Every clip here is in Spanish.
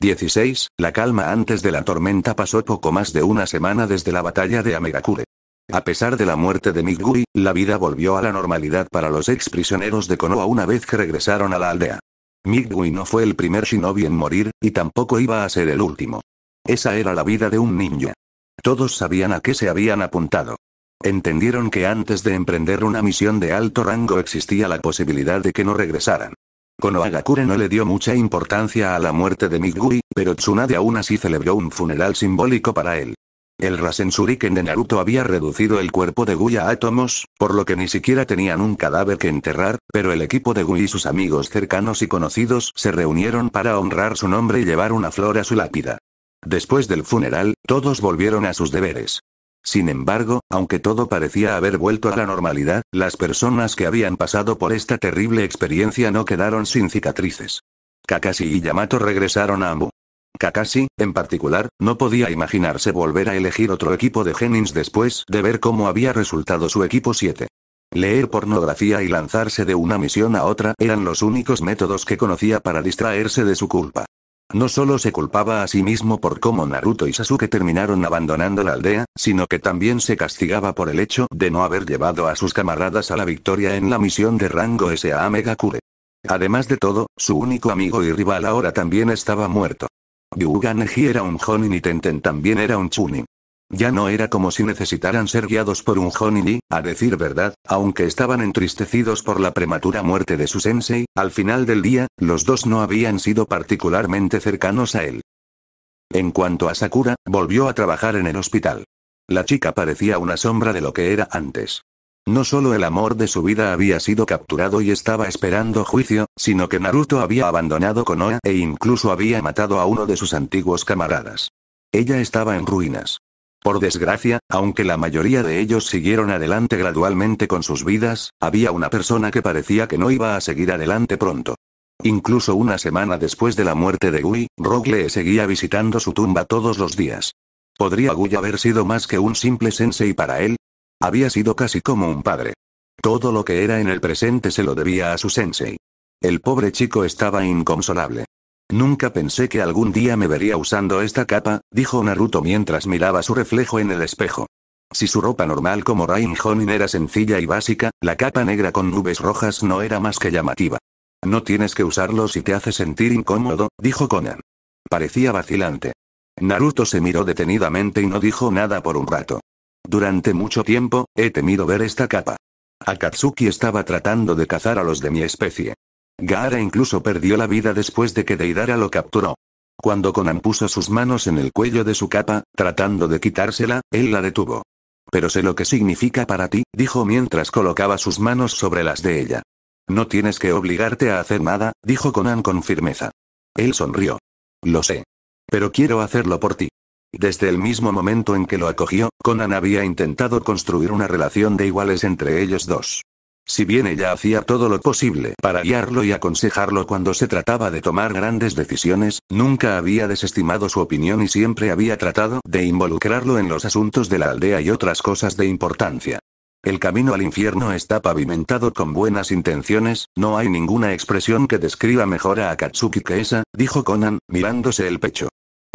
16. La calma antes de la tormenta pasó poco más de una semana desde la batalla de Amegakure. A pesar de la muerte de Migui, la vida volvió a la normalidad para los exprisioneros de Konoha una vez que regresaron a la aldea. Migui no fue el primer shinobi en morir, y tampoco iba a ser el último. Esa era la vida de un ninja. Todos sabían a qué se habían apuntado. Entendieron que antes de emprender una misión de alto rango existía la posibilidad de que no regresaran. Gakure no le dio mucha importancia a la muerte de Migui, pero Tsunade aún así celebró un funeral simbólico para él. El Rasen de Naruto había reducido el cuerpo de Guy a átomos, por lo que ni siquiera tenían un cadáver que enterrar, pero el equipo de Guy y sus amigos cercanos y conocidos se reunieron para honrar su nombre y llevar una flor a su lápida. Después del funeral, todos volvieron a sus deberes. Sin embargo, aunque todo parecía haber vuelto a la normalidad, las personas que habían pasado por esta terrible experiencia no quedaron sin cicatrices. Kakashi y Yamato regresaron a Ambu. Kakashi, en particular, no podía imaginarse volver a elegir otro equipo de Genins después de ver cómo había resultado su equipo 7. Leer pornografía y lanzarse de una misión a otra eran los únicos métodos que conocía para distraerse de su culpa. No solo se culpaba a sí mismo por cómo Naruto y Sasuke terminaron abandonando la aldea, sino que también se castigaba por el hecho de no haber llevado a sus camaradas a la victoria en la misión de rango S.A. Megakure. Además de todo, su único amigo y rival ahora también estaba muerto. Yuga Neji era un Jonin y Tenten también era un Chunin. Ya no era como si necesitaran ser guiados por un Jonin a decir verdad, aunque estaban entristecidos por la prematura muerte de su sensei, al final del día, los dos no habían sido particularmente cercanos a él. En cuanto a Sakura, volvió a trabajar en el hospital. La chica parecía una sombra de lo que era antes. No solo el amor de su vida había sido capturado y estaba esperando juicio, sino que Naruto había abandonado Konoha e incluso había matado a uno de sus antiguos camaradas. Ella estaba en ruinas. Por desgracia, aunque la mayoría de ellos siguieron adelante gradualmente con sus vidas, había una persona que parecía que no iba a seguir adelante pronto. Incluso una semana después de la muerte de Gui, lee seguía visitando su tumba todos los días. ¿Podría Gui haber sido más que un simple sensei para él? Había sido casi como un padre. Todo lo que era en el presente se lo debía a su sensei. El pobre chico estaba inconsolable. Nunca pensé que algún día me vería usando esta capa, dijo Naruto mientras miraba su reflejo en el espejo. Si su ropa normal como Rain era sencilla y básica, la capa negra con nubes rojas no era más que llamativa. No tienes que usarlo si te hace sentir incómodo, dijo Conan. Parecía vacilante. Naruto se miró detenidamente y no dijo nada por un rato. Durante mucho tiempo, he temido ver esta capa. Akatsuki estaba tratando de cazar a los de mi especie. Gaara incluso perdió la vida después de que Deidara lo capturó. Cuando Conan puso sus manos en el cuello de su capa, tratando de quitársela, él la detuvo. Pero sé lo que significa para ti, dijo mientras colocaba sus manos sobre las de ella. No tienes que obligarte a hacer nada, dijo Conan con firmeza. Él sonrió. Lo sé. Pero quiero hacerlo por ti. Desde el mismo momento en que lo acogió, Conan había intentado construir una relación de iguales entre ellos dos. Si bien ella hacía todo lo posible para guiarlo y aconsejarlo cuando se trataba de tomar grandes decisiones, nunca había desestimado su opinión y siempre había tratado de involucrarlo en los asuntos de la aldea y otras cosas de importancia. El camino al infierno está pavimentado con buenas intenciones, no hay ninguna expresión que describa mejor a Akatsuki que esa, dijo Conan, mirándose el pecho.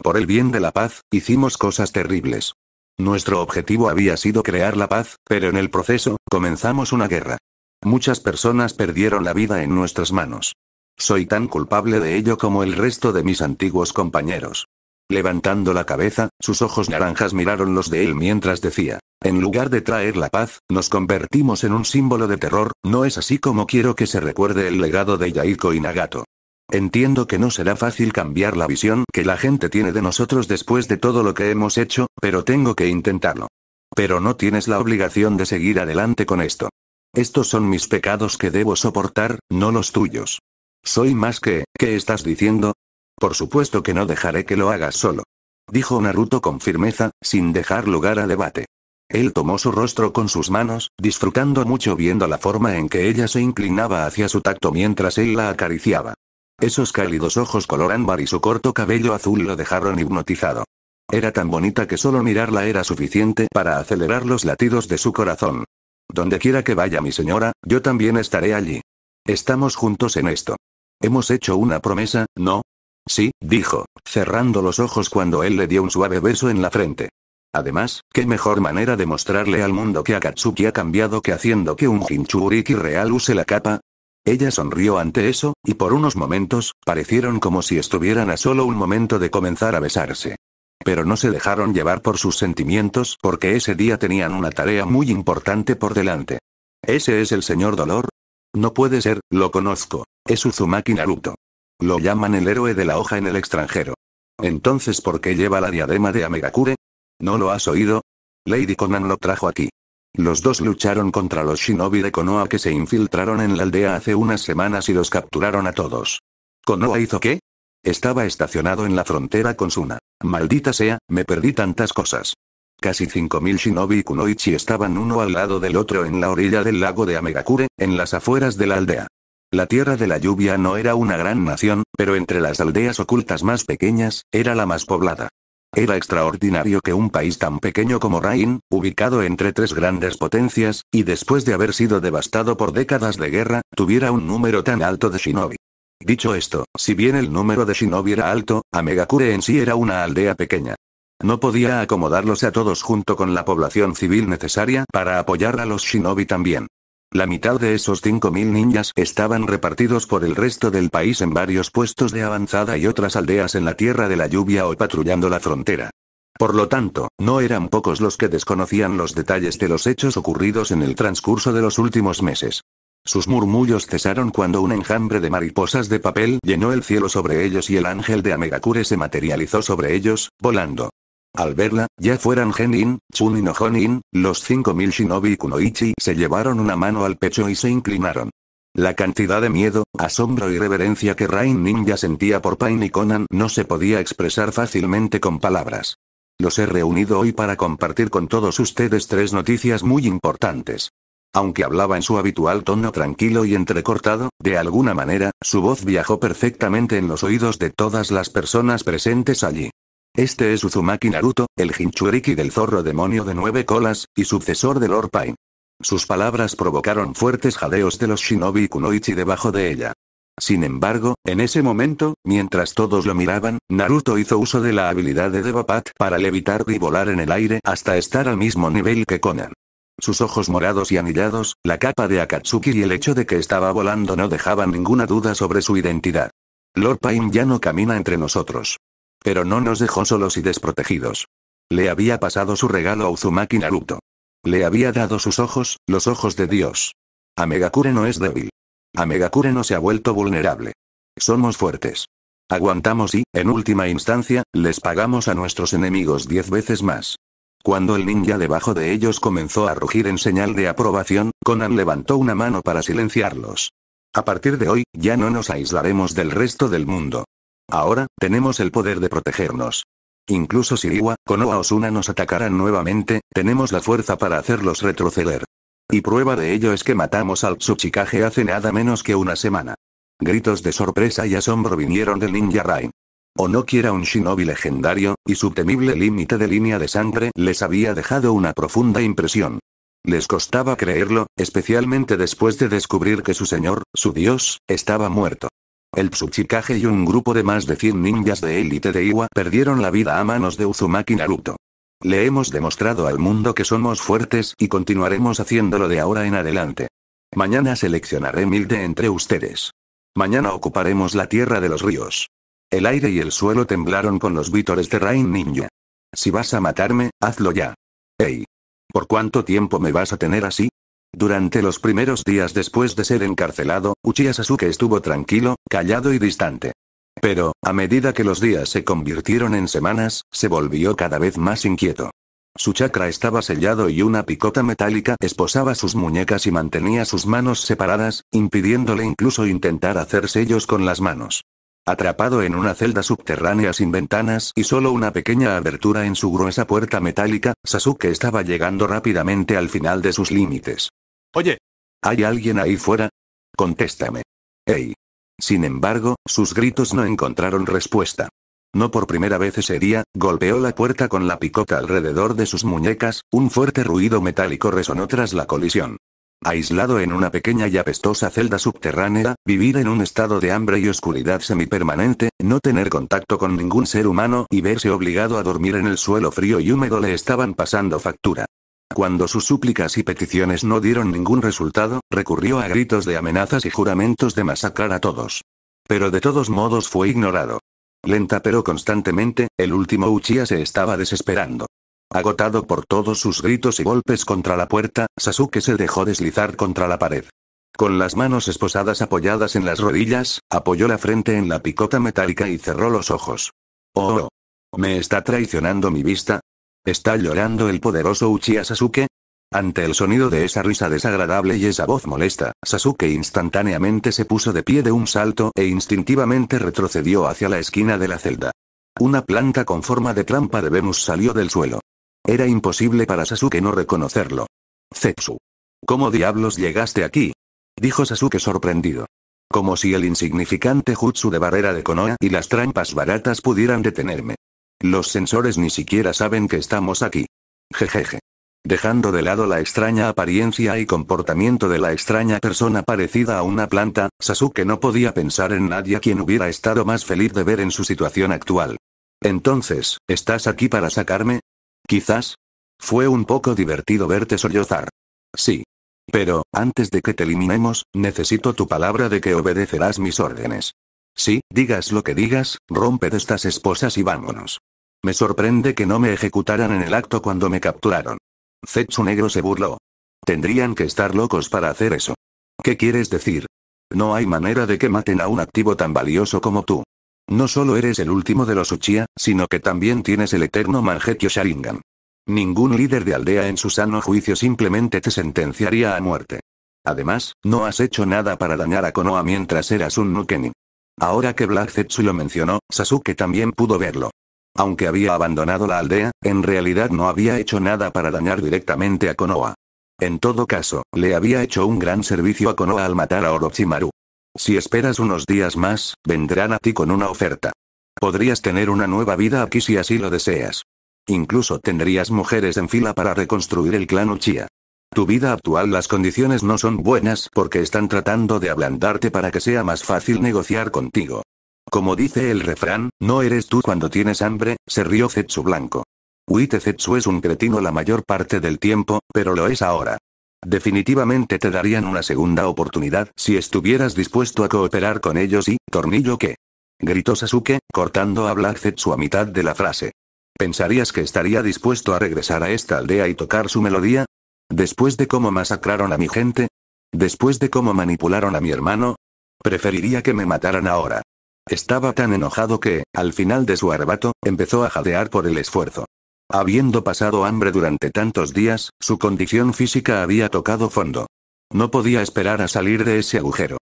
Por el bien de la paz, hicimos cosas terribles. Nuestro objetivo había sido crear la paz, pero en el proceso, comenzamos una guerra. Muchas personas perdieron la vida en nuestras manos. Soy tan culpable de ello como el resto de mis antiguos compañeros. Levantando la cabeza, sus ojos naranjas miraron los de él mientras decía, en lugar de traer la paz, nos convertimos en un símbolo de terror, no es así como quiero que se recuerde el legado de Yaiko y Nagato. Entiendo que no será fácil cambiar la visión que la gente tiene de nosotros después de todo lo que hemos hecho, pero tengo que intentarlo. Pero no tienes la obligación de seguir adelante con esto. Estos son mis pecados que debo soportar, no los tuyos. Soy más que, ¿qué estás diciendo? Por supuesto que no dejaré que lo hagas solo. Dijo Naruto con firmeza, sin dejar lugar a debate. Él tomó su rostro con sus manos, disfrutando mucho viendo la forma en que ella se inclinaba hacia su tacto mientras él la acariciaba. Esos cálidos ojos color ámbar y su corto cabello azul lo dejaron hipnotizado. Era tan bonita que solo mirarla era suficiente para acelerar los latidos de su corazón. Donde quiera que vaya mi señora, yo también estaré allí. Estamos juntos en esto. Hemos hecho una promesa, ¿no? Sí, dijo, cerrando los ojos cuando él le dio un suave beso en la frente. Además, qué mejor manera de mostrarle al mundo que Akatsuki ha cambiado que haciendo que un Jinchuriki real use la capa, ella sonrió ante eso, y por unos momentos, parecieron como si estuvieran a solo un momento de comenzar a besarse. Pero no se dejaron llevar por sus sentimientos porque ese día tenían una tarea muy importante por delante. ¿Ese es el señor Dolor? No puede ser, lo conozco. Es Uzumaki Naruto. Lo llaman el héroe de la hoja en el extranjero. Entonces, ¿por qué lleva la diadema de Amegakure? ¿No lo has oído? Lady Conan lo trajo aquí. Los dos lucharon contra los shinobi de Konoha que se infiltraron en la aldea hace unas semanas y los capturaron a todos. ¿Konoha hizo qué? Estaba estacionado en la frontera con Suna. Maldita sea, me perdí tantas cosas. Casi 5.000 shinobi y kunoichi estaban uno al lado del otro en la orilla del lago de Amegakure, en las afueras de la aldea. La Tierra de la Lluvia no era una gran nación, pero entre las aldeas ocultas más pequeñas, era la más poblada. Era extraordinario que un país tan pequeño como Rain, ubicado entre tres grandes potencias, y después de haber sido devastado por décadas de guerra, tuviera un número tan alto de shinobi. Dicho esto, si bien el número de shinobi era alto, Amegakure en sí era una aldea pequeña. No podía acomodarlos a todos junto con la población civil necesaria para apoyar a los shinobi también. La mitad de esos 5.000 ninjas estaban repartidos por el resto del país en varios puestos de avanzada y otras aldeas en la Tierra de la Lluvia o patrullando la frontera. Por lo tanto, no eran pocos los que desconocían los detalles de los hechos ocurridos en el transcurso de los últimos meses. Sus murmullos cesaron cuando un enjambre de mariposas de papel llenó el cielo sobre ellos y el ángel de Amegakure se materializó sobre ellos, volando. Al verla, ya fueran Genin, Chunin o Honin, los 5000 shinobi y Kunoichi se llevaron una mano al pecho y se inclinaron. La cantidad de miedo, asombro y reverencia que Rain Ninja sentía por Pain y Conan no se podía expresar fácilmente con palabras. Los he reunido hoy para compartir con todos ustedes tres noticias muy importantes. Aunque hablaba en su habitual tono tranquilo y entrecortado, de alguna manera, su voz viajó perfectamente en los oídos de todas las personas presentes allí. Este es Uzumaki Naruto, el Jinchuriki del zorro demonio de nueve colas, y sucesor de Lord Pain. Sus palabras provocaron fuertes jadeos de los shinobi kunoichi debajo de ella. Sin embargo, en ese momento, mientras todos lo miraban, Naruto hizo uso de la habilidad de Devapat para levitar y volar en el aire hasta estar al mismo nivel que Conan. Sus ojos morados y anillados, la capa de Akatsuki y el hecho de que estaba volando no dejaban ninguna duda sobre su identidad. Lord Pain ya no camina entre nosotros. Pero no nos dejó solos y desprotegidos. Le había pasado su regalo a Uzumaki Naruto. Le había dado sus ojos, los ojos de Dios. Amegakure no es débil. Amegakure no se ha vuelto vulnerable. Somos fuertes. Aguantamos y, en última instancia, les pagamos a nuestros enemigos diez veces más. Cuando el ninja debajo de ellos comenzó a rugir en señal de aprobación, Conan levantó una mano para silenciarlos. A partir de hoy, ya no nos aislaremos del resto del mundo. Ahora, tenemos el poder de protegernos. Incluso si Iwa, Konoha o Suna nos atacaran nuevamente, tenemos la fuerza para hacerlos retroceder. Y prueba de ello es que matamos al Tsuchikage hace nada menos que una semana. Gritos de sorpresa y asombro vinieron del ninja Rain. O no quiera un shinobi legendario, y su temible límite de línea de sangre les había dejado una profunda impresión. Les costaba creerlo, especialmente después de descubrir que su señor, su dios, estaba muerto el Tsuchikage y un grupo de más de 100 ninjas de élite de Iwa perdieron la vida a manos de Uzumaki Naruto. Le hemos demostrado al mundo que somos fuertes y continuaremos haciéndolo de ahora en adelante. Mañana seleccionaré mil de entre ustedes. Mañana ocuparemos la tierra de los ríos. El aire y el suelo temblaron con los vítores de Rain Ninja. Si vas a matarme, hazlo ya. Ey. ¿Por cuánto tiempo me vas a tener así? Durante los primeros días después de ser encarcelado, Uchiha Sasuke estuvo tranquilo, callado y distante. Pero, a medida que los días se convirtieron en semanas, se volvió cada vez más inquieto. Su chakra estaba sellado y una picota metálica esposaba sus muñecas y mantenía sus manos separadas, impidiéndole incluso intentar hacer sellos con las manos. Atrapado en una celda subterránea sin ventanas y solo una pequeña abertura en su gruesa puerta metálica, Sasuke estaba llegando rápidamente al final de sus límites. Oye. ¿Hay alguien ahí fuera? Contéstame. Hey. Sin embargo, sus gritos no encontraron respuesta. No por primera vez ese día, golpeó la puerta con la picota alrededor de sus muñecas, un fuerte ruido metálico resonó tras la colisión. Aislado en una pequeña y apestosa celda subterránea, vivir en un estado de hambre y oscuridad semipermanente, no tener contacto con ningún ser humano y verse obligado a dormir en el suelo frío y húmedo le estaban pasando factura. Cuando sus súplicas y peticiones no dieron ningún resultado, recurrió a gritos de amenazas y juramentos de masacrar a todos. Pero de todos modos fue ignorado. Lenta pero constantemente, el último Uchiha se estaba desesperando. Agotado por todos sus gritos y golpes contra la puerta, Sasuke se dejó deslizar contra la pared. Con las manos esposadas apoyadas en las rodillas, apoyó la frente en la picota metálica y cerró los ojos. Oh, oh. oh. ¿Me está traicionando mi vista? ¿Está llorando el poderoso Uchiha Sasuke? Ante el sonido de esa risa desagradable y esa voz molesta, Sasuke instantáneamente se puso de pie de un salto e instintivamente retrocedió hacia la esquina de la celda. Una planta con forma de trampa de Venus salió del suelo. Era imposible para Sasuke no reconocerlo. Zetsu. ¿Cómo diablos llegaste aquí? Dijo Sasuke sorprendido. Como si el insignificante jutsu de barrera de Konoha y las trampas baratas pudieran detenerme. Los sensores ni siquiera saben que estamos aquí. Jejeje. Dejando de lado la extraña apariencia y comportamiento de la extraña persona parecida a una planta, Sasuke no podía pensar en nadie a quien hubiera estado más feliz de ver en su situación actual. Entonces, ¿estás aquí para sacarme? Quizás. Fue un poco divertido verte sollozar. Sí. Pero, antes de que te eliminemos, necesito tu palabra de que obedecerás mis órdenes. Sí, digas lo que digas, rompe de estas esposas y vámonos. Me sorprende que no me ejecutaran en el acto cuando me capturaron. Zetsu negro se burló. Tendrían que estar locos para hacer eso. ¿Qué quieres decir? No hay manera de que maten a un activo tan valioso como tú. No solo eres el último de los Uchiha, sino que también tienes el eterno manjetio Sharingan. Ningún líder de aldea en su sano juicio simplemente te sentenciaría a muerte. Además, no has hecho nada para dañar a Konoha mientras eras un Nukenin. Ahora que Black Zetsu lo mencionó, Sasuke también pudo verlo. Aunque había abandonado la aldea, en realidad no había hecho nada para dañar directamente a Konoha. En todo caso, le había hecho un gran servicio a Konoha al matar a Orochimaru. Si esperas unos días más, vendrán a ti con una oferta. Podrías tener una nueva vida aquí si así lo deseas. Incluso tendrías mujeres en fila para reconstruir el clan Uchiha. Tu vida actual las condiciones no son buenas porque están tratando de ablandarte para que sea más fácil negociar contigo. Como dice el refrán, no eres tú cuando tienes hambre, se rió Zetsu Blanco. Huite Zetsu es un cretino la mayor parte del tiempo, pero lo es ahora. Definitivamente te darían una segunda oportunidad si estuvieras dispuesto a cooperar con ellos y, tornillo que. Gritó Sasuke, cortando a Black Zetsu a mitad de la frase. ¿Pensarías que estaría dispuesto a regresar a esta aldea y tocar su melodía? Después de cómo masacraron a mi gente. Después de cómo manipularon a mi hermano. Preferiría que me mataran ahora. Estaba tan enojado que, al final de su arrebato, empezó a jadear por el esfuerzo. Habiendo pasado hambre durante tantos días, su condición física había tocado fondo. No podía esperar a salir de ese agujero.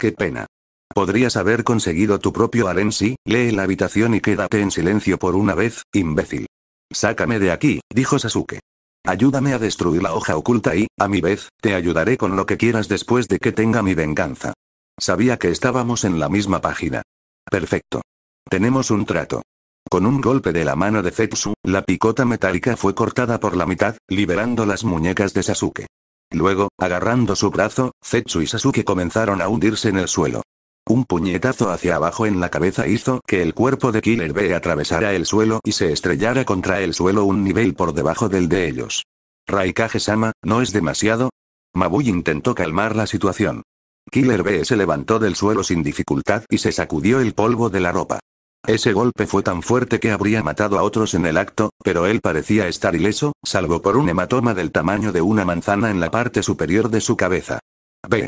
Qué pena. Podrías haber conseguido tu propio Arensi, lee la habitación y quédate en silencio por una vez, imbécil. Sácame de aquí, dijo Sasuke. Ayúdame a destruir la hoja oculta y, a mi vez, te ayudaré con lo que quieras después de que tenga mi venganza. Sabía que estábamos en la misma página. Perfecto. Tenemos un trato. Con un golpe de la mano de Zetsu, la picota metálica fue cortada por la mitad, liberando las muñecas de Sasuke. Luego, agarrando su brazo, Zetsu y Sasuke comenzaron a hundirse en el suelo. Un puñetazo hacia abajo en la cabeza hizo que el cuerpo de Killer B atravesara el suelo y se estrellara contra el suelo un nivel por debajo del de ellos. Raikage-sama, ¿no es demasiado? Mabui intentó calmar la situación. Killer B se levantó del suelo sin dificultad y se sacudió el polvo de la ropa. Ese golpe fue tan fuerte que habría matado a otros en el acto, pero él parecía estar ileso, salvo por un hematoma del tamaño de una manzana en la parte superior de su cabeza. B.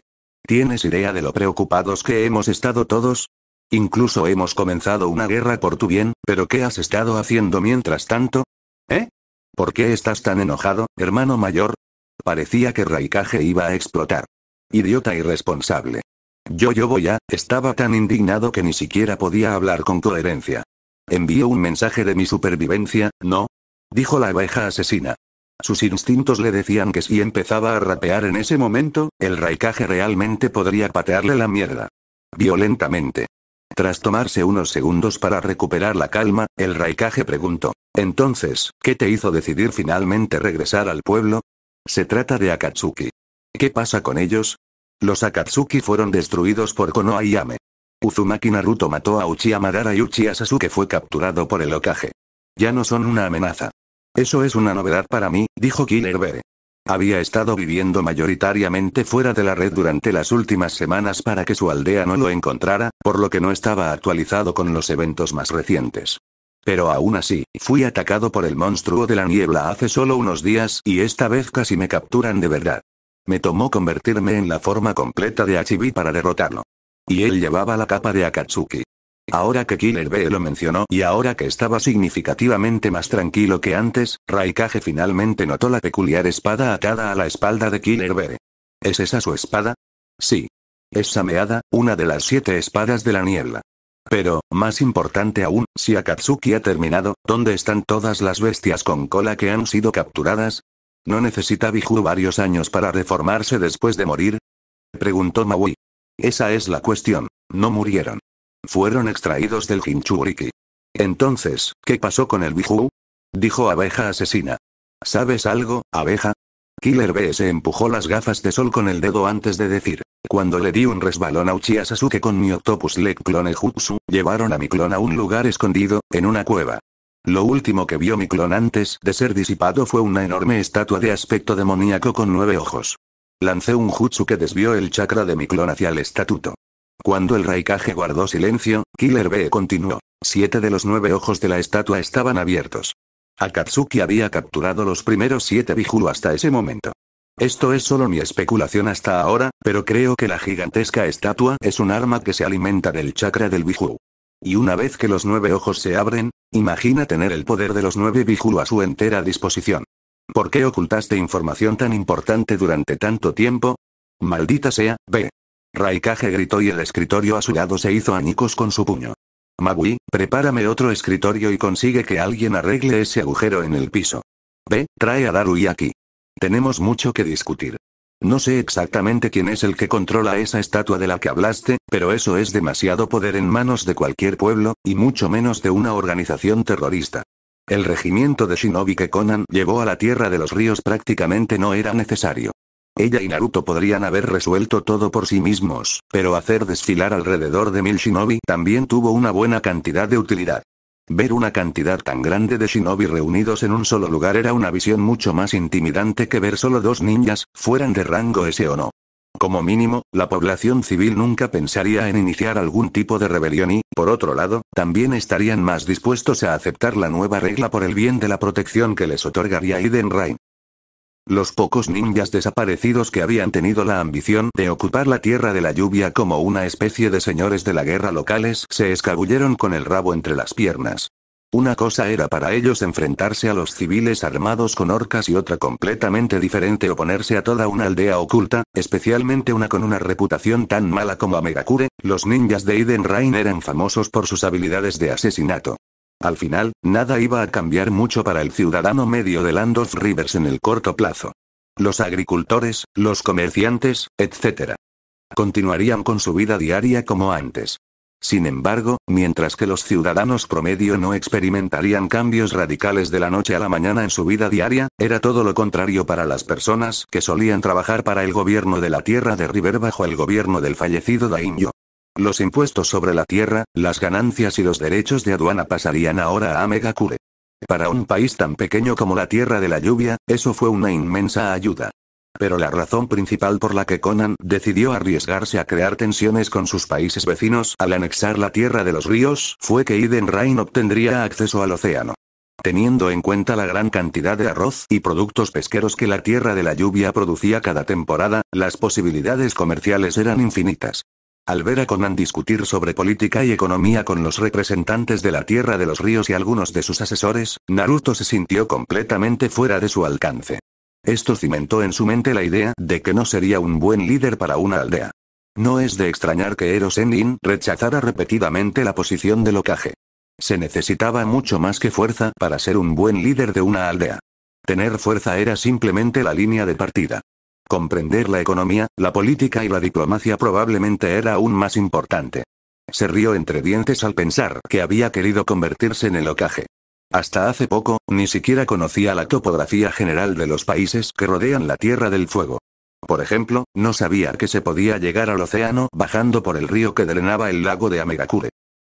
¿Tienes idea de lo preocupados que hemos estado todos? Incluso hemos comenzado una guerra por tu bien, pero ¿qué has estado haciendo mientras tanto? ¿Eh? ¿Por qué estás tan enojado, hermano mayor? Parecía que Raikage iba a explotar. Idiota irresponsable. Yo yo voy a, estaba tan indignado que ni siquiera podía hablar con coherencia. Envío un mensaje de mi supervivencia, ¿no? Dijo la abeja asesina. Sus instintos le decían que si empezaba a rapear en ese momento, el raikage realmente podría patearle la mierda. Violentamente. Tras tomarse unos segundos para recuperar la calma, el raikage preguntó. Entonces, ¿qué te hizo decidir finalmente regresar al pueblo? Se trata de Akatsuki. ¿Qué pasa con ellos? Los Akatsuki fueron destruidos por Kono Ayame. Uzumaki Naruto mató a Uchiha Madara y Uchiha Sasuke fue capturado por el okaje. Ya no son una amenaza. Eso es una novedad para mí, dijo Killer B. Había estado viviendo mayoritariamente fuera de la red durante las últimas semanas para que su aldea no lo encontrara, por lo que no estaba actualizado con los eventos más recientes. Pero aún así, fui atacado por el monstruo de la niebla hace solo unos días y esta vez casi me capturan de verdad. Me tomó convertirme en la forma completa de Achibi para derrotarlo. Y él llevaba la capa de Akatsuki. Ahora que Killer B lo mencionó y ahora que estaba significativamente más tranquilo que antes, Raikage finalmente notó la peculiar espada atada a la espalda de Killer B. ¿Es esa su espada? Sí. Es Sameada, una de las siete espadas de la niebla. Pero, más importante aún, si Akatsuki ha terminado, ¿dónde están todas las bestias con cola que han sido capturadas? ¿No necesita Biju varios años para reformarse después de morir? Preguntó Maui. Esa es la cuestión, no murieron. Fueron extraídos del Hinchuriki Entonces, ¿qué pasó con el Biju? Dijo abeja asesina. ¿Sabes algo, abeja? Killer B se empujó las gafas de sol con el dedo antes de decir. Cuando le di un resbalón a Uchiha Sasuke con mi Octopus Leg Clone Jutsu, llevaron a mi clon a un lugar escondido, en una cueva. Lo último que vio mi clon antes de ser disipado fue una enorme estatua de aspecto demoníaco con nueve ojos. Lancé un jutsu que desvió el chakra de mi clon hacia el estatuto. Cuando el Raikage guardó silencio, Killer B continuó. Siete de los nueve ojos de la estatua estaban abiertos. Akatsuki había capturado los primeros siete Bijulu hasta ese momento. Esto es solo mi especulación hasta ahora, pero creo que la gigantesca estatua es un arma que se alimenta del chakra del Biju. Y una vez que los nueve ojos se abren, imagina tener el poder de los nueve Bijuru a su entera disposición. ¿Por qué ocultaste información tan importante durante tanto tiempo? Maldita sea, ve. Raikage gritó y el escritorio a su lado se hizo añicos con su puño. Magui, prepárame otro escritorio y consigue que alguien arregle ese agujero en el piso. Ve, trae a Darui aquí. Tenemos mucho que discutir. No sé exactamente quién es el que controla esa estatua de la que hablaste, pero eso es demasiado poder en manos de cualquier pueblo, y mucho menos de una organización terrorista. El regimiento de Shinobi que Conan llevó a la Tierra de los Ríos prácticamente no era necesario. Ella y Naruto podrían haber resuelto todo por sí mismos, pero hacer desfilar alrededor de mil shinobi también tuvo una buena cantidad de utilidad. Ver una cantidad tan grande de shinobi reunidos en un solo lugar era una visión mucho más intimidante que ver solo dos ninjas, fueran de rango ese o no. Como mínimo, la población civil nunca pensaría en iniciar algún tipo de rebelión y, por otro lado, también estarían más dispuestos a aceptar la nueva regla por el bien de la protección que les otorgaría Iden Rain. Los pocos ninjas desaparecidos que habían tenido la ambición de ocupar la Tierra de la Lluvia como una especie de señores de la guerra locales se escabulleron con el rabo entre las piernas. Una cosa era para ellos enfrentarse a los civiles armados con orcas y otra completamente diferente oponerse a toda una aldea oculta, especialmente una con una reputación tan mala como Amegakure, los ninjas de Eden Rain eran famosos por sus habilidades de asesinato. Al final, nada iba a cambiar mucho para el ciudadano medio de Land Rivers en el corto plazo. Los agricultores, los comerciantes, etc. Continuarían con su vida diaria como antes. Sin embargo, mientras que los ciudadanos promedio no experimentarían cambios radicales de la noche a la mañana en su vida diaria, era todo lo contrario para las personas que solían trabajar para el gobierno de la tierra de River bajo el gobierno del fallecido Daimyo. Los impuestos sobre la tierra, las ganancias y los derechos de aduana pasarían ahora a Megakure. Para un país tan pequeño como la Tierra de la Lluvia, eso fue una inmensa ayuda. Pero la razón principal por la que Conan decidió arriesgarse a crear tensiones con sus países vecinos al anexar la Tierra de los Ríos fue que Eden Rain obtendría acceso al océano. Teniendo en cuenta la gran cantidad de arroz y productos pesqueros que la Tierra de la Lluvia producía cada temporada, las posibilidades comerciales eran infinitas. Al ver a Conan discutir sobre política y economía con los representantes de la Tierra de los Ríos y algunos de sus asesores, Naruto se sintió completamente fuera de su alcance. Esto cimentó en su mente la idea de que no sería un buen líder para una aldea. No es de extrañar que Eros Enin rechazara repetidamente la posición de locaje Se necesitaba mucho más que fuerza para ser un buen líder de una aldea. Tener fuerza era simplemente la línea de partida. Comprender la economía, la política y la diplomacia probablemente era aún más importante. Se rió entre dientes al pensar que había querido convertirse en el ocaje. Hasta hace poco, ni siquiera conocía la topografía general de los países que rodean la Tierra del Fuego. Por ejemplo, no sabía que se podía llegar al océano bajando por el río que drenaba el lago de Amegakure.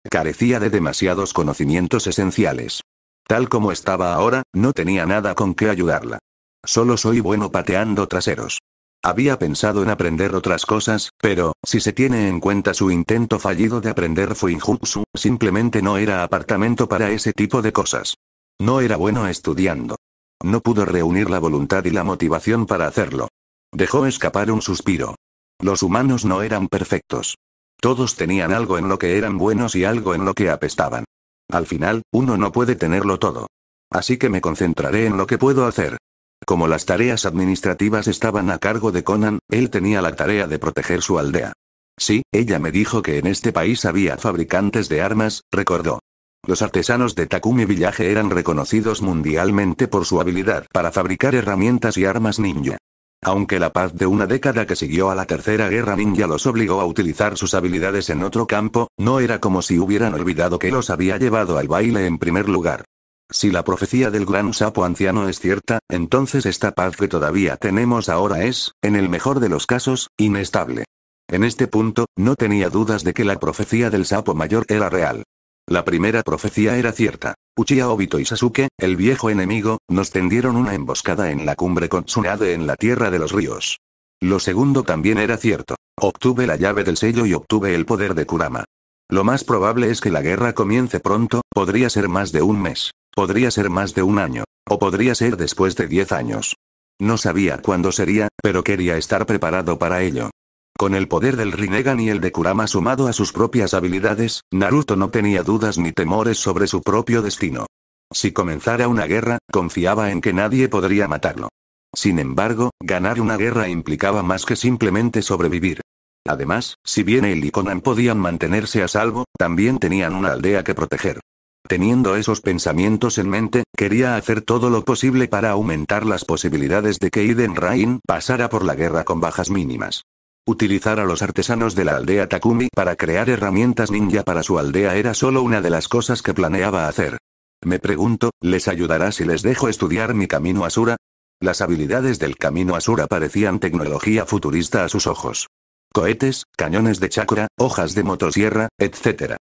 Carecía de demasiados conocimientos esenciales. Tal como estaba ahora, no tenía nada con qué ayudarla. Solo soy bueno pateando traseros. Había pensado en aprender otras cosas, pero, si se tiene en cuenta su intento fallido de aprender Fuinjutsu, simplemente no era apartamento para ese tipo de cosas. No era bueno estudiando. No pudo reunir la voluntad y la motivación para hacerlo. Dejó escapar un suspiro. Los humanos no eran perfectos. Todos tenían algo en lo que eran buenos y algo en lo que apestaban. Al final, uno no puede tenerlo todo. Así que me concentraré en lo que puedo hacer. Como las tareas administrativas estaban a cargo de Conan, él tenía la tarea de proteger su aldea. Sí, ella me dijo que en este país había fabricantes de armas, recordó. Los artesanos de Takumi Village eran reconocidos mundialmente por su habilidad para fabricar herramientas y armas ninja. Aunque la paz de una década que siguió a la Tercera Guerra Ninja los obligó a utilizar sus habilidades en otro campo, no era como si hubieran olvidado que los había llevado al baile en primer lugar. Si la profecía del gran sapo anciano es cierta, entonces esta paz que todavía tenemos ahora es, en el mejor de los casos, inestable. En este punto, no tenía dudas de que la profecía del sapo mayor era real. La primera profecía era cierta. Uchiha Obito y Sasuke, el viejo enemigo, nos tendieron una emboscada en la cumbre con Tsunade en la Tierra de los Ríos. Lo segundo también era cierto. Obtuve la llave del sello y obtuve el poder de Kurama. Lo más probable es que la guerra comience pronto, podría ser más de un mes. Podría ser más de un año, o podría ser después de 10 años. No sabía cuándo sería, pero quería estar preparado para ello. Con el poder del Rinnegan y el de Kurama sumado a sus propias habilidades, Naruto no tenía dudas ni temores sobre su propio destino. Si comenzara una guerra, confiaba en que nadie podría matarlo. Sin embargo, ganar una guerra implicaba más que simplemente sobrevivir. Además, si bien él y Konan podían mantenerse a salvo, también tenían una aldea que proteger. Teniendo esos pensamientos en mente, quería hacer todo lo posible para aumentar las posibilidades de que Iden Rain pasara por la guerra con bajas mínimas. Utilizar a los artesanos de la aldea Takumi para crear herramientas ninja para su aldea era solo una de las cosas que planeaba hacer. Me pregunto, ¿les ayudará si les dejo estudiar mi camino Asura? Las habilidades del camino Asura parecían tecnología futurista a sus ojos. Cohetes, cañones de chakra, hojas de motosierra, etc.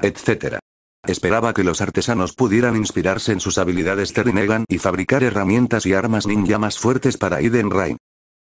etc. Esperaba que los artesanos pudieran inspirarse en sus habilidades terrenegan y fabricar herramientas y armas ninja más fuertes para Iden Rain.